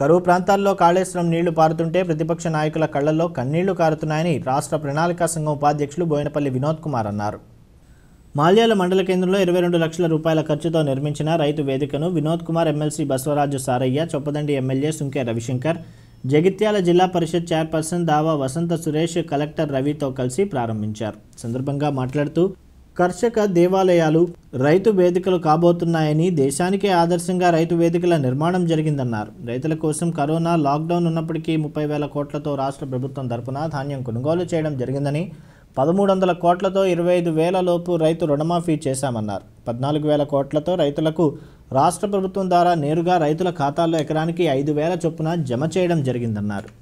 కరువు ప్రాంతాల్లో కాళేశ్వరం నీళ్లు పారుతుంటే ప్రతిపక్ష నాయకుల కళ్లలో కన్నీళ్లు కారుతున్నాయని రాష్ట్ర ప్రణాళికా సంఘం ఉపాధ్యక్షులు బోయినపల్లి వినోద్ కుమార్ అన్నారు మాల్యాల మండల కేంద్రంలో ఇరవై రెండు లక్షల రూపాయల ఖర్చుతో నిర్మించిన రైతు వేదికను వినోద్ కుమార్ ఎమ్మెల్సీ బసవరాజు సారయ్య చొప్పదండి ఎమ్మెల్యే సుంకే రవిశంకర్ జగిత్యాల జిల్లా పరిషత్ చైర్పర్సన్ దావా వసంత సురేష్ కలెక్టర్ రవితో కలిసి ప్రారంభించారు సందర్భంగా మాట్లాడుతూ కర్షక దేవాలయాలు రైతు వేదికలు కాబోతున్నాయని దేశానికే ఆదర్శంగా రైతు వేదికల నిర్మాణం జరిగిందన్నారు రైతుల కోసం కరోనా లాక్డౌన్ ఉన్నప్పటికీ ముప్పై వేల కోట్లతో రాష్ట్ర ప్రభుత్వం తరపున ధాన్యం కొనుగోలు చేయడం జరిగిందని పదమూడు వందల కోట్లతో ఇరవై ఐదు వేల లోపు రైతు రుణమాఫీ చేశామన్నారు పద్నాలుగు వేల కోట్లతో రైతులకు రాష్ట్ర ప్రభుత్వం ద్వారా నేరుగా రైతుల ఖాతాల్లో ఎకరానికి ఐదు వేల చొప్పున జమ చేయడం జరిగిందన్నారు